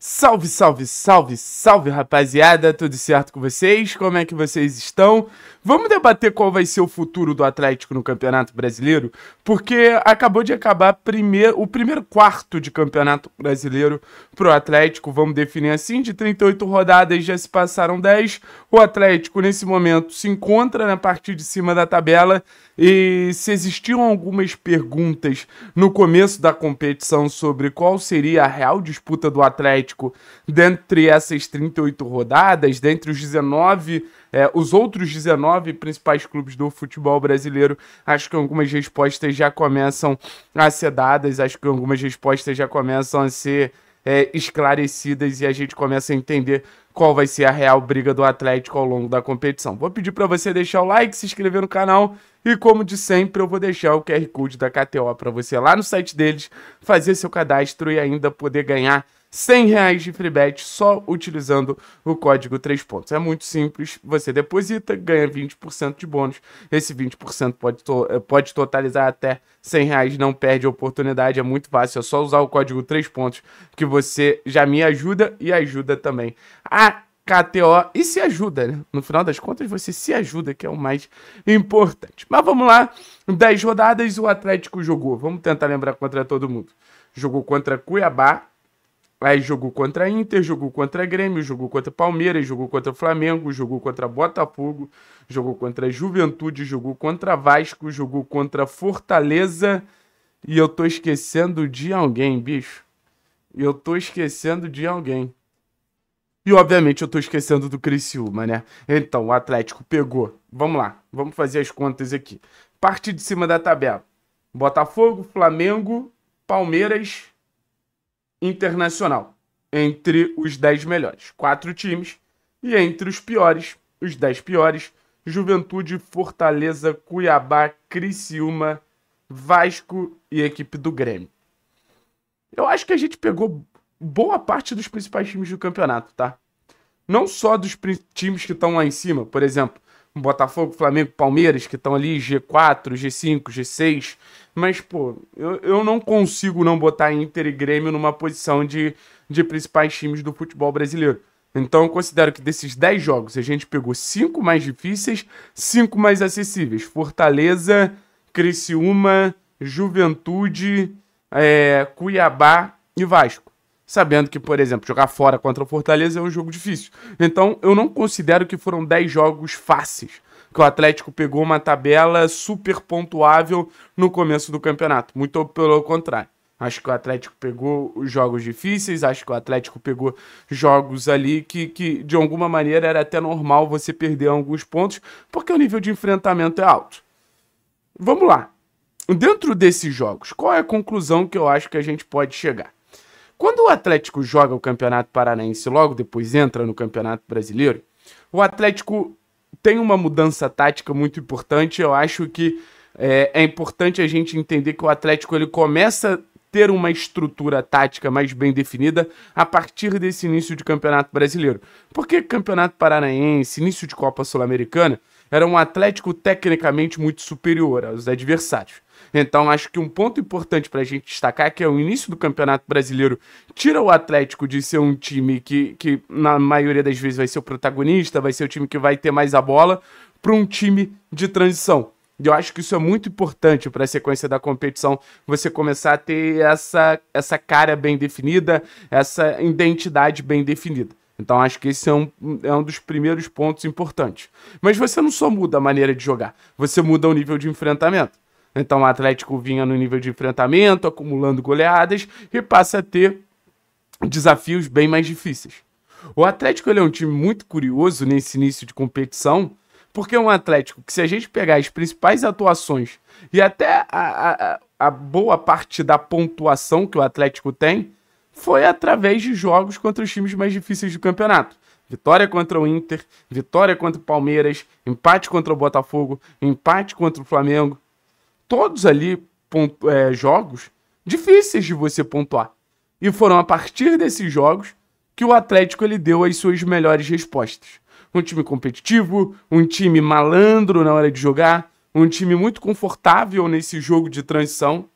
Salve, salve, salve, salve, rapaziada! Tudo certo com vocês? Como é que vocês estão? Vamos debater qual vai ser o futuro do Atlético no Campeonato Brasileiro? Porque acabou de acabar o primeiro quarto de Campeonato Brasileiro pro Atlético, vamos definir assim, de 38 rodadas já se passaram 10. O Atlético, nesse momento, se encontra na parte de cima da tabela e se existiam algumas perguntas no começo da competição sobre qual seria a real disputa do Atlético Atlético, dentre essas 38 rodadas, dentre os 19, é, os outros 19 principais clubes do futebol brasileiro, acho que algumas respostas já começam a ser dadas, acho que algumas respostas já começam a ser é, esclarecidas e a gente começa a entender qual vai ser a real briga do Atlético ao longo da competição. Vou pedir para você deixar o like, se inscrever no canal e, como de sempre, eu vou deixar o QR Code da KTO para você lá no site deles fazer seu cadastro e ainda poder ganhar 100 de free bet só utilizando o código 3 pontos. É muito simples, você deposita, ganha 20% de bônus. Esse 20% pode, to eh, pode totalizar até 100 reais, não perde a oportunidade, é muito fácil, é só usar o código 3 pontos que você já me ajuda e ajuda também a KTO e se ajuda, né? No final das contas, você se ajuda, que é o mais importante. Mas vamos lá, 10 rodadas, o Atlético jogou. Vamos tentar lembrar contra todo mundo. Jogou contra Cuiabá, Aí jogou contra Inter, jogou contra Grêmio, jogou contra Palmeiras, jogou contra Flamengo, jogou contra Botafogo, jogou contra Juventude, jogou contra Vasco, jogou contra Fortaleza. E eu tô esquecendo de alguém, bicho. Eu tô esquecendo de alguém. E obviamente eu tô esquecendo do Criciúma, né? Então, o Atlético pegou. Vamos lá, vamos fazer as contas aqui. Parte de cima da tabela. Botafogo, Flamengo, Palmeiras, internacional, entre os 10 melhores, quatro times, e entre os piores, os 10 piores, Juventude, Fortaleza, Cuiabá, Criciúma, Vasco e equipe do Grêmio. Eu acho que a gente pegou boa parte dos principais times do campeonato, tá? Não só dos times que estão lá em cima, por exemplo, Botafogo, Flamengo, Palmeiras, que estão ali G4, G5, G6. Mas, pô, eu, eu não consigo não botar Inter e Grêmio numa posição de, de principais times do futebol brasileiro. Então, eu considero que desses 10 jogos, a gente pegou 5 mais difíceis, 5 mais acessíveis. Fortaleza, Criciúma, Juventude, é, Cuiabá e Vasco sabendo que, por exemplo, jogar fora contra o Fortaleza é um jogo difícil. Então, eu não considero que foram 10 jogos fáceis, que o Atlético pegou uma tabela super pontuável no começo do campeonato. Muito pelo contrário. Acho que o Atlético pegou jogos difíceis, acho que o Atlético pegou jogos ali que, que de alguma maneira era até normal você perder alguns pontos, porque o nível de enfrentamento é alto. Vamos lá. Dentro desses jogos, qual é a conclusão que eu acho que a gente pode chegar? Quando o Atlético joga o Campeonato Paranaense logo depois entra no Campeonato Brasileiro, o Atlético tem uma mudança tática muito importante. Eu acho que é, é importante a gente entender que o Atlético ele começa ter uma estrutura tática mais bem definida a partir desse início de Campeonato Brasileiro. Porque Campeonato Paranaense, início de Copa Sul-Americana, era um Atlético tecnicamente muito superior aos adversários. Então, acho que um ponto importante para a gente destacar é que é o início do Campeonato Brasileiro tira o Atlético de ser um time que, que, na maioria das vezes, vai ser o protagonista, vai ser o time que vai ter mais a bola, para um time de transição. E eu acho que isso é muito importante para a sequência da competição, você começar a ter essa, essa cara bem definida, essa identidade bem definida. Então acho que esse é um, é um dos primeiros pontos importantes. Mas você não só muda a maneira de jogar, você muda o nível de enfrentamento. Então o Atlético vinha no nível de enfrentamento, acumulando goleadas e passa a ter desafios bem mais difíceis. O Atlético é um time muito curioso nesse início de competição, porque é um Atlético que, se a gente pegar as principais atuações e até a, a, a boa parte da pontuação que o Atlético tem, foi através de jogos contra os times mais difíceis do campeonato. Vitória contra o Inter, vitória contra o Palmeiras, empate contra o Botafogo, empate contra o Flamengo, todos ali é, jogos difíceis de você pontuar. E foram a partir desses jogos que o Atlético ele deu as suas melhores respostas. Um time competitivo, um time malandro na hora de jogar, um time muito confortável nesse jogo de transição.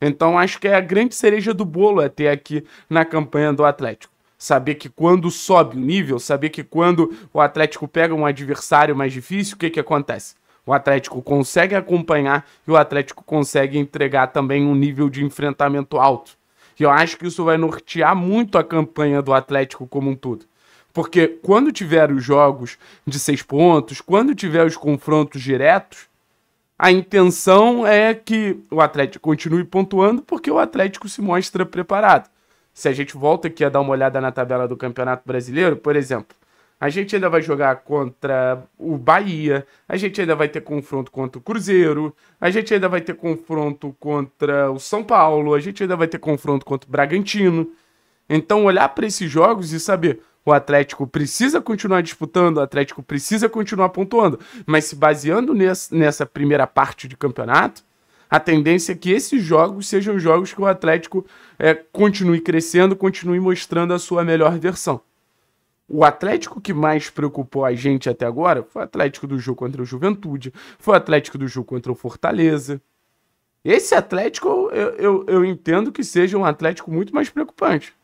Então acho que é a grande cereja do bolo até aqui na campanha do Atlético. Saber que quando sobe o nível, saber que quando o Atlético pega um adversário mais difícil, o que, que acontece? O Atlético consegue acompanhar e o Atlético consegue entregar também um nível de enfrentamento alto. E eu acho que isso vai nortear muito a campanha do Atlético como um todo. Porque quando tiver os jogos de seis pontos, quando tiver os confrontos diretos, a intenção é que o Atlético continue pontuando porque o Atlético se mostra preparado. Se a gente volta aqui a dar uma olhada na tabela do Campeonato Brasileiro, por exemplo, a gente ainda vai jogar contra o Bahia. A gente ainda vai ter confronto contra o Cruzeiro. A gente ainda vai ter confronto contra o São Paulo. A gente ainda vai ter confronto contra o Bragantino. Então, olhar para esses jogos e saber. O Atlético precisa continuar disputando, o Atlético precisa continuar pontuando. Mas se baseando nessa primeira parte de campeonato, a tendência é que esses jogos sejam jogos que o Atlético é, continue crescendo, continue mostrando a sua melhor versão. O Atlético que mais preocupou a gente até agora foi o Atlético do jogo contra o Juventude, foi o Atlético do jogo contra o Fortaleza. Esse Atlético, eu, eu, eu entendo que seja um Atlético muito mais preocupante.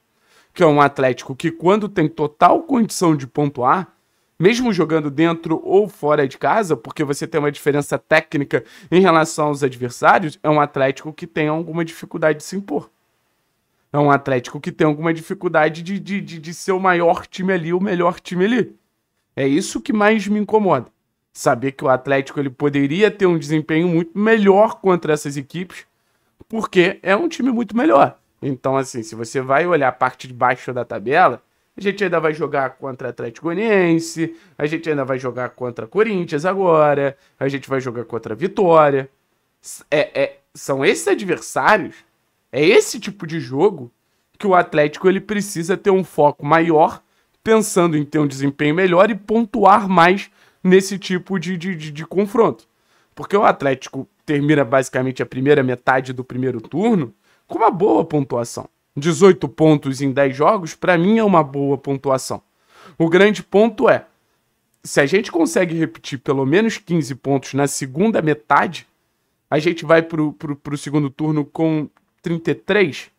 Que é um Atlético que, quando tem total condição de pontuar, mesmo jogando dentro ou fora de casa, porque você tem uma diferença técnica em relação aos adversários, é um Atlético que tem alguma dificuldade de se impor. É um Atlético que tem alguma dificuldade de, de, de, de ser o maior time ali, o melhor time ali. É isso que mais me incomoda. Saber que o Atlético ele poderia ter um desempenho muito melhor contra essas equipes, porque é um time muito melhor. Então, assim, se você vai olhar a parte de baixo da tabela, a gente ainda vai jogar contra Atlético Goianiense, a gente ainda vai jogar contra Corinthians agora, a gente vai jogar contra Vitória. É, é, são esses adversários é esse tipo de jogo que o Atlético ele precisa ter um foco maior, pensando em ter um desempenho melhor e pontuar mais nesse tipo de, de, de, de confronto. Porque o Atlético termina basicamente a primeira metade do primeiro turno com uma boa pontuação. 18 pontos em 10 jogos, para mim, é uma boa pontuação. O grande ponto é: se a gente consegue repetir pelo menos 15 pontos na segunda metade, a gente vai para o segundo turno com 33,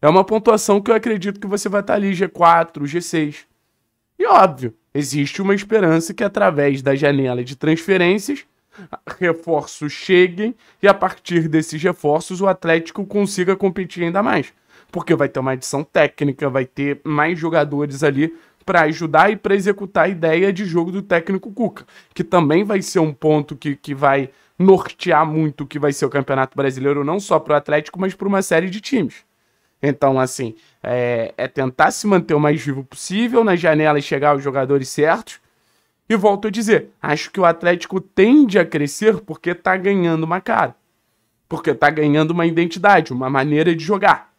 é uma pontuação que eu acredito que você vai estar ali G4, G6. E óbvio, existe uma esperança que através da janela de transferências reforços cheguem e a partir desses reforços o Atlético consiga competir ainda mais. Porque vai ter uma adição técnica, vai ter mais jogadores ali para ajudar e para executar a ideia de jogo do técnico Cuca, que também vai ser um ponto que, que vai nortear muito o que vai ser o Campeonato Brasileiro, não só para o Atlético, mas para uma série de times. Então, assim, é, é, tentar se manter o mais vivo possível janela e chegar aos jogadores certos. E volto a dizer, acho que o Atlético tende a crescer porque está ganhando uma cara. Porque está ganhando uma identidade, uma maneira de jogar.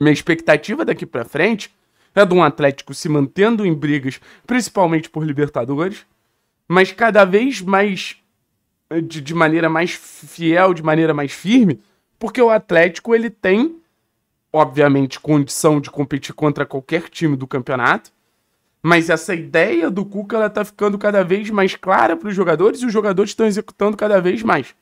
minha expectativa daqui para frente é de um Atlético se mantendo em brigas, principalmente por Libertadores, mas cada vez mais de, de maneira mais fiel, de maneira mais firme, porque o Atlético ele tem, obviamente, condição de competir contra qualquer time do campeonato, mas essa ideia do Cuca ela tá ficando cada vez mais clara para os jogadores e os jogadores estão executando cada vez mais.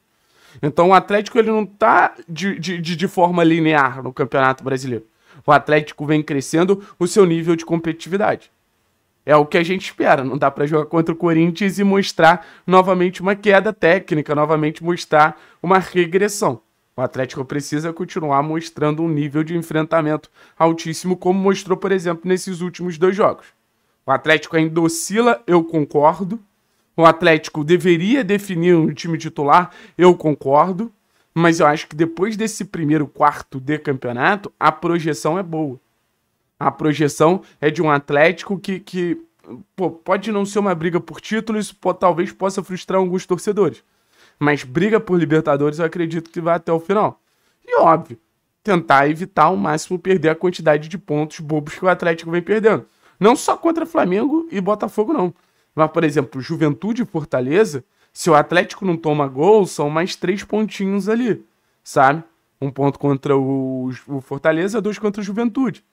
Então o Atlético ele não tá de, de, de forma linear no Campeonato Brasileiro. O Atlético vem crescendo o seu nível de competitividade. É o que a gente espera. Não dá para jogar contra o Corinthians e mostrar novamente uma queda técnica, novamente mostrar uma regressão. O Atlético precisa continuar mostrando um nível de enfrentamento altíssimo, como mostrou, por exemplo, nesses últimos dois jogos. O Atlético ainda oscila, eu concordo. O Atlético deveria definir um time titular, eu concordo. Mas eu acho que depois desse primeiro quarto de campeonato, a projeção é boa a projeção é de um Atlético que, que pô, pode não ser uma briga por títulos, pô, talvez possa frustrar alguns torcedores. Mas briga por Libertadores eu acredito que vai até o final. E óbvio, tentar evitar ao máximo perder a quantidade de pontos bobos que o Atlético vem perdendo. Não só contra Flamengo e Botafogo, não. Mas, por exemplo, Juventude e Fortaleza, se o Atlético não toma gol, são mais três pontinhos ali, sabe? Um ponto contra o, o Fortaleza, dois contra o Juventude.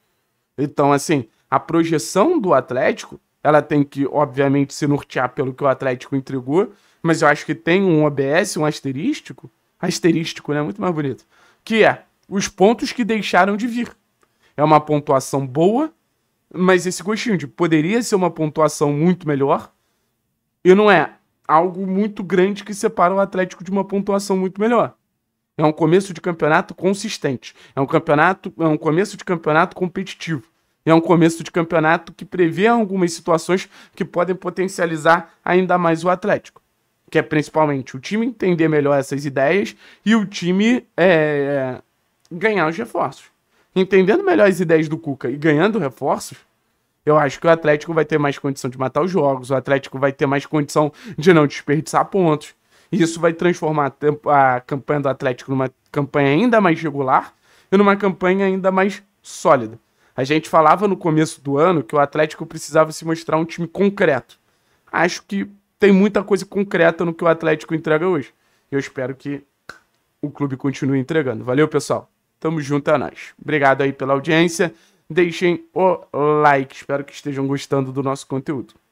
Então, assim, a projeção do Atlético, ela tem que, obviamente, se nortear pelo que o Atlético entregou, mas eu acho que tem um OBS, um asterístico, asterístico, né? Muito mais bonito. Que é os pontos que deixaram de vir. É uma pontuação boa, mas esse gostinho de poderia ser uma pontuação muito melhor e não é algo muito grande que separa o Atlético de uma pontuação muito melhor. É um começo de campeonato consistente. É um campeonato, é um começo de campeonato competitivo. É um começo de campeonato que prevê algumas situações que podem potencializar ainda mais o Atlético. Que é principalmente o time entender melhor essas ideias e o time é, ganhar os reforços. Entendendo melhor as ideias do Cuca e ganhando reforços, eu acho que o Atlético vai ter mais condição de matar os jogos, o Atlético vai ter mais condição de não desperdiçar pontos. E isso vai transformar a campanha do Atlético numa campanha ainda mais regular e numa campanha ainda mais sólida. A gente falava no começo do ano que o Atlético precisava se mostrar um time concreto. Acho que tem muita coisa concreta no que o Atlético entrega hoje. Eu espero que o clube continue entregando. Valeu, pessoal. Tamo junto a é nós. Obrigado aí pela audiência. Deixem o like. Espero que estejam gostando do nosso conteúdo.